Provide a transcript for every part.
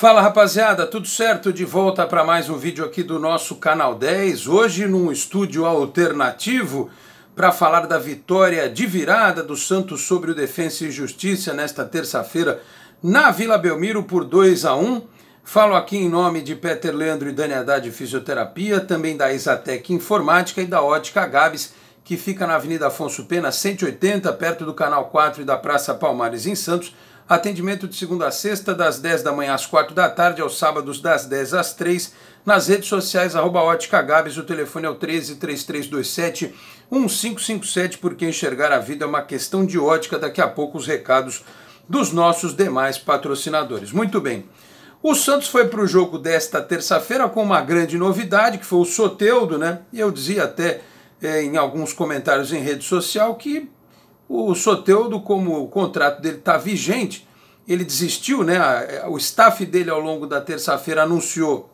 Fala rapaziada, tudo certo? De volta para mais um vídeo aqui do nosso canal 10. Hoje num estúdio alternativo para falar da vitória de virada do Santos sobre o Defensa e Justiça nesta terça-feira na Vila Belmiro por 2 a 1. Falo aqui em nome de Peter Leandro e Dani Haddad Fisioterapia, também da Exatec Informática e da Ótica Gabs, que fica na Avenida Afonso Pena 180, perto do Canal 4 e da Praça Palmares em Santos Atendimento de segunda a sexta, das 10 da manhã às 4 da tarde, aos sábados das 10 às 3. Nas redes sociais, arroba Ótica Gabs, o telefone é o 13 1557, porque enxergar a vida é uma questão de ótica. Daqui a pouco os recados dos nossos demais patrocinadores. Muito bem. O Santos foi para o jogo desta terça-feira com uma grande novidade, que foi o Soteudo, né? E eu dizia até é, em alguns comentários em rede social que o Soteudo, como o contrato dele está vigente, ele desistiu, né? É, o staff dele ao longo da terça-feira anunciou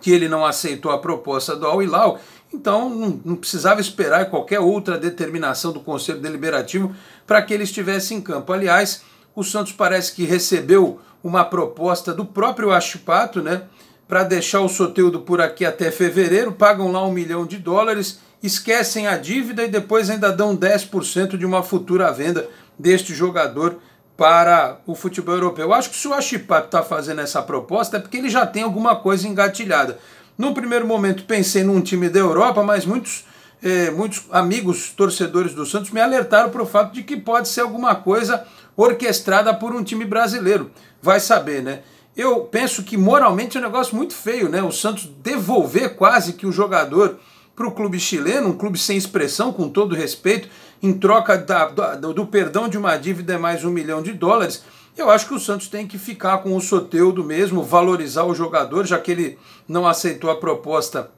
que ele não aceitou a proposta do Al Hilal, então não, não precisava esperar qualquer outra determinação do Conselho Deliberativo para que ele estivesse em campo. Aliás, o Santos parece que recebeu uma proposta do próprio Achipato, né? Para deixar o Soteudo por aqui até fevereiro, pagam lá um milhão de dólares, esquecem a dívida e depois ainda dão 10% de uma futura venda deste jogador para o futebol europeu. Eu acho que se o Ashipat está fazendo essa proposta é porque ele já tem alguma coisa engatilhada. No primeiro momento pensei num time da Europa, mas muitos, eh, muitos amigos torcedores do Santos me alertaram para o fato de que pode ser alguma coisa orquestrada por um time brasileiro. Vai saber, né? Eu penso que moralmente é um negócio muito feio, né? O Santos devolver quase que o jogador para o clube chileno, um clube sem expressão, com todo respeito, em troca da, do, do perdão de uma dívida é mais um milhão de dólares. Eu acho que o Santos tem que ficar com o Soteudo mesmo, valorizar o jogador, já que ele não aceitou a proposta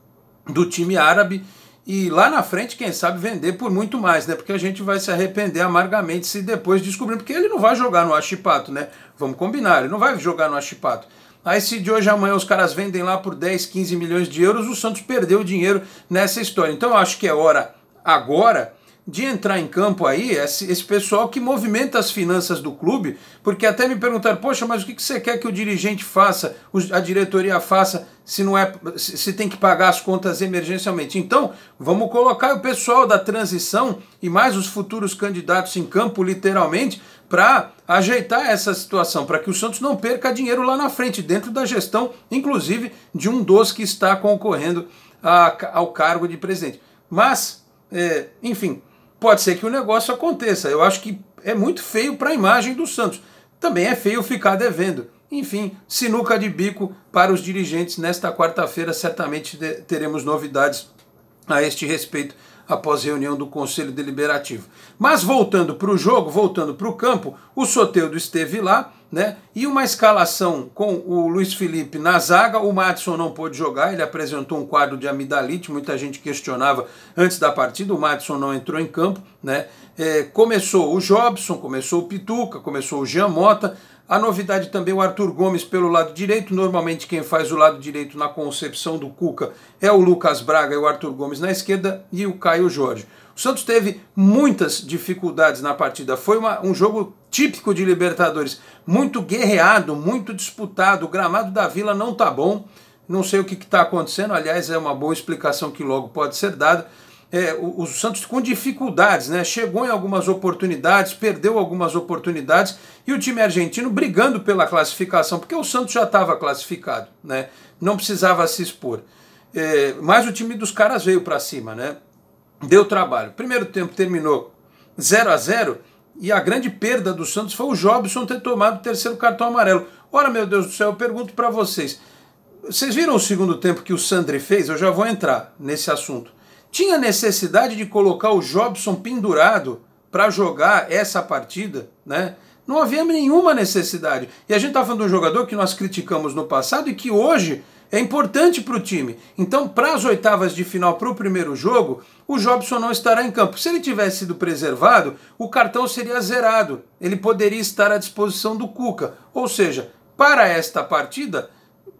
do time árabe. E lá na frente, quem sabe, vender por muito mais, né? Porque a gente vai se arrepender amargamente se depois descobrir. Porque ele não vai jogar no Achipato, né? Vamos combinar, ele não vai jogar no Achipato. Aí se de hoje a amanhã os caras vendem lá por 10, 15 milhões de euros, o Santos perdeu dinheiro nessa história. Então eu acho que é hora agora de entrar em campo aí esse, esse, pessoal que movimenta as finanças do clube, porque até me perguntaram, poxa, mas o que, que você quer que o dirigente faça, a diretoria faça, se não é se, se tem que pagar as contas emergencialmente? Então, vamos colocar o pessoal da transição e mais os futuros candidatos em campo, literalmente, para ajeitar essa situação, para que o Santos não perca dinheiro lá na frente, dentro da gestão, inclusive, de um dos que está concorrendo a, ao cargo de presidente. Mas, é, enfim, pode ser que o negócio aconteça. Eu acho que é muito feio para a imagem do Santos. Também é feio ficar devendo. Enfim, sinuca de bico para os dirigentes. Nesta quarta-feira, certamente teremos novidades a este respeito após reunião do Conselho Deliberativo. Mas voltando para o jogo, voltando para o campo, o Soteudo esteve lá, né? E uma escalação com o Luiz Felipe na zaga, o Madison não pôde jogar, ele apresentou um quadro de amidalite, muita gente questionava antes da partida, o Madison não entrou em campo, né? É, começou o Jobson, começou o Pituca, começou o Jean Mota, a novidade também o Arthur Gomes pelo lado direito. Normalmente quem faz o lado direito na concepção do Cuca é o Lucas Braga e o Arthur Gomes na esquerda e o Caio Jorge. O Santos teve muitas dificuldades na partida. Foi uma, um jogo típico de Libertadores, muito guerreado, muito disputado. O gramado da Vila não tá bom. Não sei o que está acontecendo. Aliás, é uma boa explicação que logo pode ser dada é, o, o, Santos com dificuldades, né? Chegou em algumas oportunidades, perdeu algumas oportunidades e o time argentino brigando pela classificação, porque o Santos já estava classificado, né? Não precisava se expor. É, mas o time dos caras veio para cima, né? Deu trabalho. Primeiro tempo terminou 0 a 0 e a grande perda do Santos foi o Jobson ter tomado o terceiro cartão amarelo. Ora, meu Deus do céu, eu pergunto para vocês. Vocês viram o segundo tempo que o Sandri fez? Eu já vou entrar nesse assunto tinha necessidade de colocar o Jobson pendurado para jogar essa partida, né? Não havia nenhuma necessidade. E a gente está falando de um jogador que nós criticamos no passado e que hoje é importante para o time. Então, para as oitavas de final, para o primeiro jogo, o Jobson não estará em campo. Se ele tivesse sido preservado, o cartão seria zerado. Ele poderia estar à disposição do Cuca. Ou seja, para esta partida,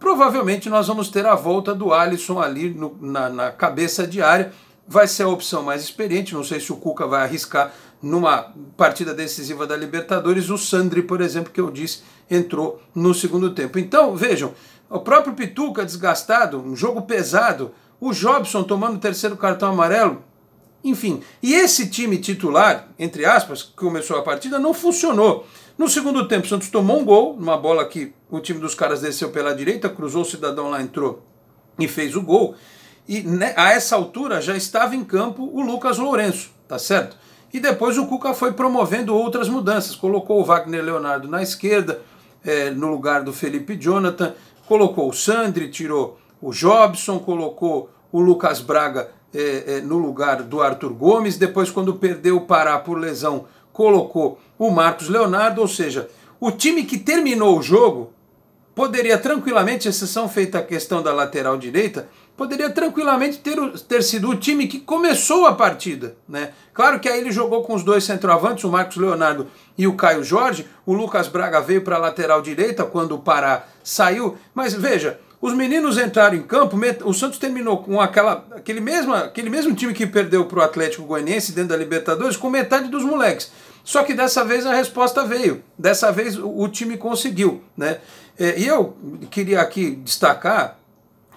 Provavelmente nós vamos ter a volta do Alisson ali no, na, na cabeça de área. Vai ser a opção mais experiente. Não sei se o Cuca vai arriscar numa partida decisiva da Libertadores. O Sandri, por exemplo, que eu disse, entrou no segundo tempo. Então, vejam, o próprio Pituca desgastado, um jogo pesado. O Jobson tomando o terceiro cartão amarelo, enfim, e esse time titular, entre aspas, que começou a partida, não funcionou. No segundo tempo, Santos tomou um gol, numa bola que o time dos caras desceu pela direita, cruzou o cidadão lá, entrou e fez o gol. E né, a essa altura já estava em campo o Lucas Lourenço, tá certo? E depois o Cuca foi promovendo outras mudanças, colocou o Wagner Leonardo na esquerda, é, no lugar do Felipe Jonathan, colocou o Sandri, tirou o Jobson, colocou o Lucas Braga é, é, no lugar do Arthur Gomes, depois quando perdeu o Pará por lesão, colocou o Marcos Leonardo, ou seja, o time que terminou o jogo poderia tranquilamente, exceção feita a questão da lateral direita, poderia tranquilamente ter, ter sido o time que começou a partida. Né? Claro que aí ele jogou com os dois centroavantes, o Marcos Leonardo e o Caio Jorge. O Lucas Braga veio para a lateral direita quando o Pará saiu. Mas veja, os meninos entraram em campo, o Santos terminou com aquela, aquele, mesmo, aquele mesmo time que perdeu para o Atlético Goianiense dentro da Libertadores, com metade dos moleques. Só que dessa vez a resposta veio, dessa vez o, o time conseguiu. Né? É, e eu queria aqui destacar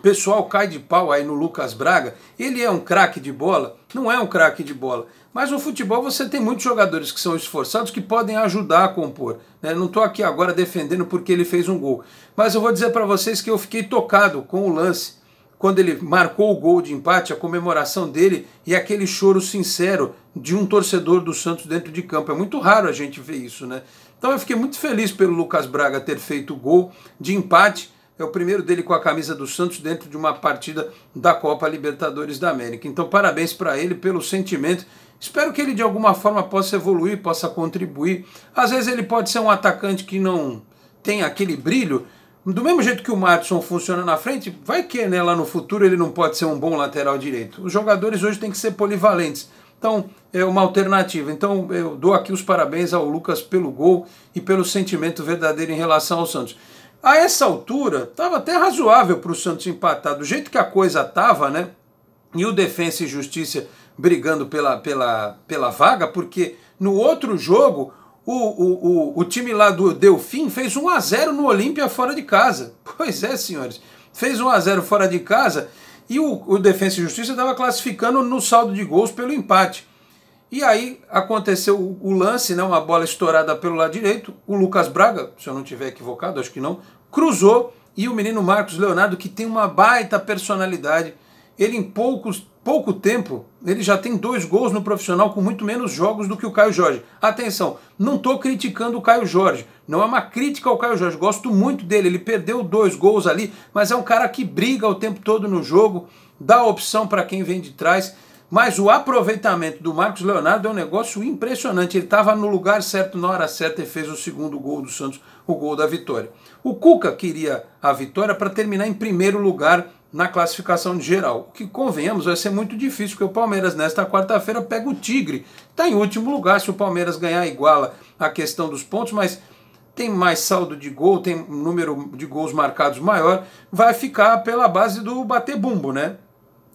pessoal cai de pau aí no Lucas Braga. Ele é um craque de bola? Não é um craque de bola. Mas no futebol você tem muitos jogadores que são esforçados que podem ajudar a compor. Né? Não estou aqui agora defendendo porque ele fez um gol. Mas eu vou dizer para vocês que eu fiquei tocado com o lance. Quando ele marcou o gol de empate, a comemoração dele e aquele choro sincero de um torcedor do Santos dentro de campo. É muito raro a gente ver isso, né? Então eu fiquei muito feliz pelo Lucas Braga ter feito o gol de empate é o primeiro dele com a camisa do Santos dentro de uma partida da Copa Libertadores da América. Então, parabéns para ele pelo sentimento. Espero que ele de alguma forma possa evoluir, possa contribuir. Às vezes ele pode ser um atacante que não tem aquele brilho. Do mesmo jeito que o Madison funciona na frente, vai que né, lá no futuro ele não pode ser um bom lateral direito. Os jogadores hoje têm que ser polivalentes. Então, é uma alternativa. Então, eu dou aqui os parabéns ao Lucas pelo gol e pelo sentimento verdadeiro em relação ao Santos. A essa altura, estava até razoável para o Santos empatar. Do jeito que a coisa estava, né? E o Defensa e Justiça brigando pela, pela, pela vaga, porque no outro jogo o, o, o, o, time lá do Delfim fez 1 a 0 no Olímpia fora de casa. Pois é, senhores. Fez 1 a 0 fora de casa e o, o Defensa e Justiça estava classificando no saldo de gols pelo empate. E aí aconteceu o, o lance, né, uma bola estourada pelo lado direito. O Lucas Braga, se eu não tiver equivocado, acho que não, cruzou. E o menino Marcos Leonardo, que tem uma baita personalidade, ele em poucos, pouco tempo, ele já tem dois gols no profissional com muito menos jogos do que o Caio Jorge. Atenção, não estou criticando o Caio Jorge, não é uma crítica ao Caio Jorge, gosto muito dele, ele perdeu dois gols ali, mas é um cara que briga o tempo todo no jogo, dá opção para quem vem de trás. Mas o aproveitamento do Marcos Leonardo é um negócio impressionante. Ele estava no lugar certo, na hora certa, e fez o segundo gol do Santos, o gol da vitória. O Cuca queria a vitória para terminar em primeiro lugar na classificação geral. O que, convenhamos, vai ser muito difícil, porque o Palmeiras, nesta quarta-feira, pega o Tigre. Está em último lugar. Se o Palmeiras ganhar, iguala a questão dos pontos, mas tem mais saldo de gol, tem um número de gols marcados maior, vai ficar pela base do bater bumbo, né?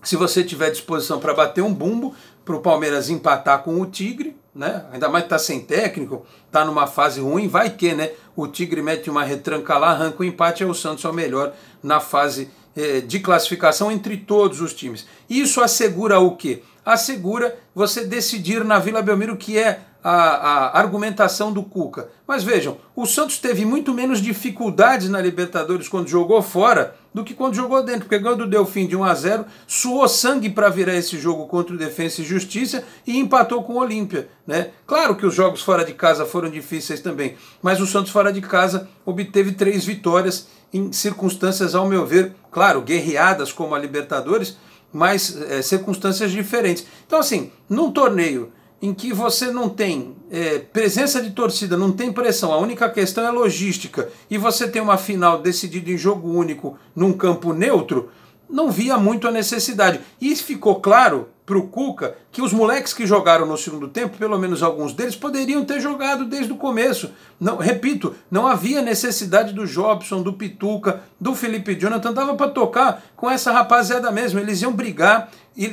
Se você tiver disposição para bater um bumbo, para o Palmeiras empatar com o Tigre, né? Ainda mais está sem técnico, está numa fase ruim, vai que, né? O Tigre mete uma retranca lá, arranca o empate, é o Santos é o melhor na fase eh, de classificação entre todos os times. Isso assegura o quê? Assegura você decidir na Vila Belmiro, que é a, a, argumentação do Cuca. Mas vejam, o Santos teve muito menos dificuldades na Libertadores quando jogou fora do que quando jogou dentro, porque ganhou do Delfim de 1 a 0, suou sangue para virar esse jogo contra o Defensa e Justiça e empatou com o Olímpia. Né? Claro que os jogos fora de casa foram difíceis também, mas o Santos fora de casa obteve três vitórias em circunstâncias, ao meu ver, claro, guerreadas como a Libertadores, mas é, circunstâncias diferentes. Então, assim, num torneio em que você não tem é, presença de torcida, não tem pressão, a única questão é logística, e você tem uma final decidida em jogo único num campo neutro, não via muito a necessidade. E ficou claro para o Cuca que os moleques que jogaram no segundo tempo, pelo menos alguns deles, poderiam ter jogado desde o começo. Não, repito, não havia necessidade do Jobson, do Pituca, do Felipe Jonathan, dava para tocar com essa rapaziada mesmo. Eles iam brigar,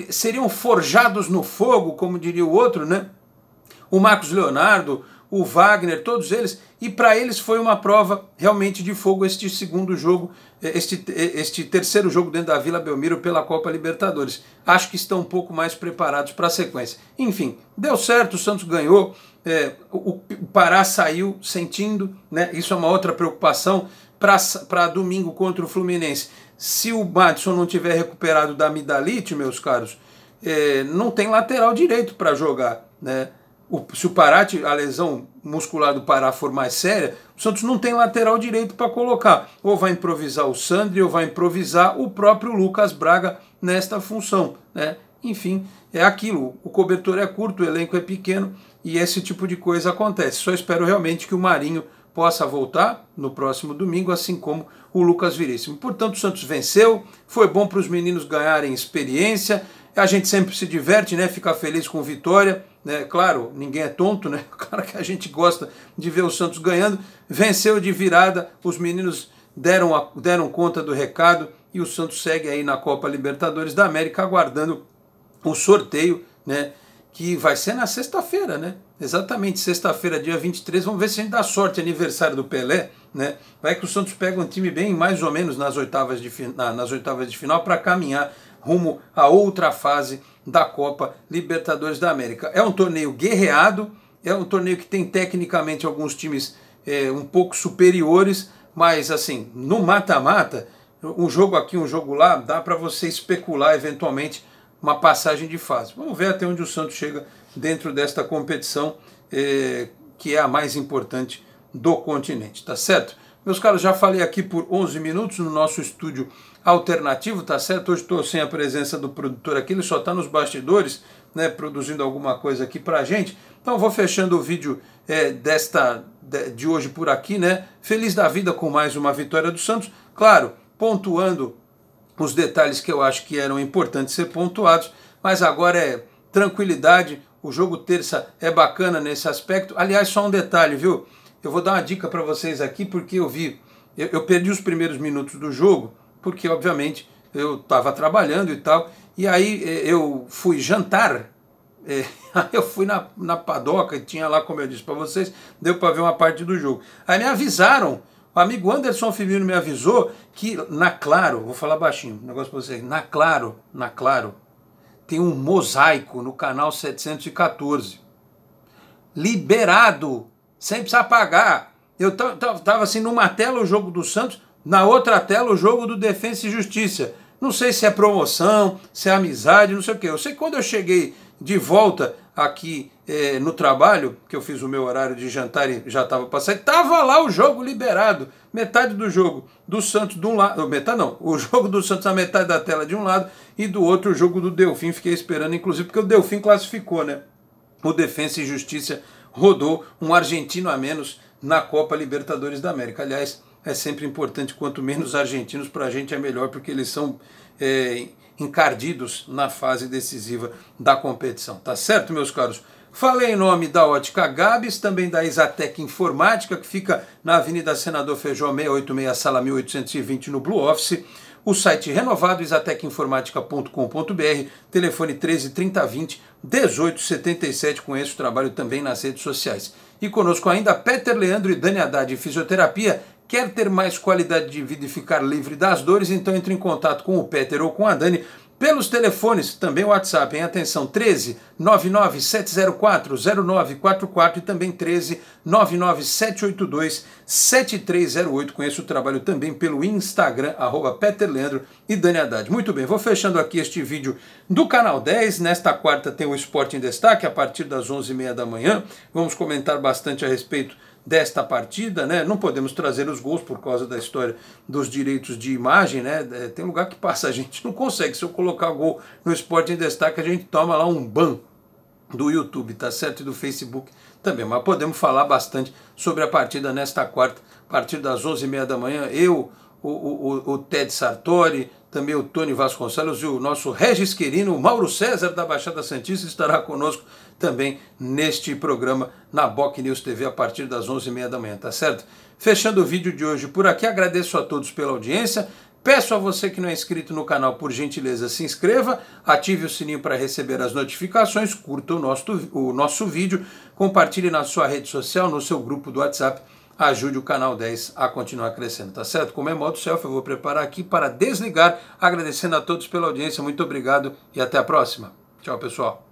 seriam forjados no fogo, como diria o outro, né? O Marcos Leonardo, o Wagner, todos eles, e para eles foi uma prova realmente de fogo este segundo jogo, eh, este, eh, este terceiro jogo dentro da Vila Belmiro pela Copa Libertadores. Acho que estão um pouco mais preparados para a sequência. Enfim, deu certo, o Santos ganhou, é, o, o Pará saiu sentindo, né? isso é uma outra preocupação para domingo contra o Fluminense. Se o Madison não tiver recuperado da amidalite, meus caros, é, não tem lateral direito para jogar, né? o, se o Pará, a lesão muscular do Pará for mais séria, o Santos não tem lateral direito para colocar. Ou vai improvisar o Sandri, ou vai improvisar o próprio Lucas Braga nesta função. Né? Enfim, é aquilo. O cobertor é curto, o elenco é pequeno e esse tipo de coisa acontece. Só espero realmente que o Marinho possa voltar no próximo domingo, assim como o Lucas Veríssimo. Portanto, o Santos venceu, foi bom para os meninos ganharem experiência a gente sempre se diverte, né? Fica feliz com vitória. Né? Claro, ninguém é tonto, né? Claro que a gente gosta de ver o Santos ganhando. Venceu de virada, os meninos deram, a, deram conta do recado e o Santos segue aí na Copa Libertadores da América aguardando o sorteio, né? Que vai ser na sexta-feira, né? Exatamente, sexta-feira, dia 23. Vamos ver se a gente dá sorte, aniversário do Pelé, né? Vai que o Santos pega um time bem mais ou menos nas oitavas de, nas oitavas de final para caminhar rumo à outra fase da Copa Libertadores da América. É um torneio guerreado, é um torneio que tem tecnicamente alguns times é, um pouco superiores, mas assim, no mata-mata, um jogo aqui, um jogo lá, dá para você especular eventualmente uma passagem de fase. Vamos ver até onde o Santos chega dentro desta competição, é, que é a mais importante do continente, tá certo? Meus caros, já falei aqui por 11 minutos no nosso estúdio alternativo, tá certo? Hoje estou sem a presença do produtor aqui, ele só está nos bastidores, né, produzindo alguma coisa aqui para a gente. Então vou fechando o vídeo é, desta de, de hoje por aqui, né? Feliz da vida com mais uma vitória do Santos. Claro, pontuando os detalhes que eu acho que eram importantes ser pontuados, mas agora é tranquilidade. O jogo terça é bacana nesse aspecto. Aliás, só um detalhe, viu? Eu vou dar uma dica para vocês aqui porque eu vi, eu, eu perdi os primeiros minutos do jogo porque obviamente eu estava trabalhando e tal. E aí eh, eu fui jantar, é, eu fui na, na padoca e tinha lá, como eu disse para vocês, deu para ver uma parte do jogo. Aí me avisaram, o amigo Anderson Firmino me avisou que na Claro, vou falar baixinho, um negócio para vocês, na Claro, na Claro, tem um mosaico no canal 714. Liberado, sem precisar pagar. Eu estava assim, numa tela o jogo do Santos, na outra tela, o jogo do Defensa e Justiça. Não sei se é promoção, se é amizade, não sei o quê. Eu sei que quando eu cheguei de volta aqui eh, no trabalho, que eu fiz o meu horário de jantar e já estava passando, estava lá o jogo liberado. Metade do jogo do Santos de um lado. Metade não. O jogo do Santos, na metade da tela de um lado e do outro o jogo do Delfim. Fiquei esperando, inclusive, porque o Delfim classificou, né? O Defensa e Justiça rodou um argentino a menos na Copa Libertadores da América. Aliás, é sempre importante. Quanto menos argentinos para a gente é melhor, porque eles são é, encardidos na fase decisiva da competição. Tá certo, meus caros? Falei em nome da Ótica Gabs, também da Exatec Informática, que fica na Avenida Senador Feijó 686, sala 1820, no Blue Office. O site renovado, exatecinformática.com.br, telefone 13 30 20 18 77 Conheço o trabalho também nas redes sociais. E conosco ainda Peter Leandro e Dani Haddad, Fisioterapia Quer ter mais qualidade de vida e ficar livre das dores? Então entre em contato com o Peter ou com a Dani pelos telefones, também o WhatsApp, em atenção, 13 704 0944 e também 13 782 7308. Conheço o trabalho também pelo Instagram, arroba Peter Leandro e Dani Haddad. Muito bem, vou fechando aqui este vídeo do Canal 10. Nesta quarta tem o Esporte em Destaque, a partir das 11h30 da manhã. Vamos comentar bastante a respeito desta partida, né? Não podemos trazer os gols por causa da história dos direitos de imagem, né? É, tem lugar que passa a gente não consegue. Se eu colocar gol no Esporte em Destaque, a gente toma lá um ban do YouTube, tá certo? E do Facebook também. Mas podemos falar bastante sobre a partida nesta quarta, a partir das 11h30 da manhã. Eu, o, o, o Ted Sartori, também o Tony Vasconcelos e o nosso Regis Querino, Mauro César da Baixada Santista, estará conosco também neste programa na Boc News TV a partir das 11h30 da manhã, tá certo? Fechando o vídeo de hoje por aqui, agradeço a todos pela audiência. Peço a você que não é inscrito no canal, por gentileza, se inscreva, ative o sininho para receber as notificações, curta o nosso, o nosso vídeo, compartilhe na sua rede social, no seu grupo do WhatsApp ajude o Canal 10 a continuar crescendo, tá certo? Como é modo selfie, eu vou preparar aqui para desligar, agradecendo a todos pela audiência, muito obrigado e até a próxima. Tchau, pessoal.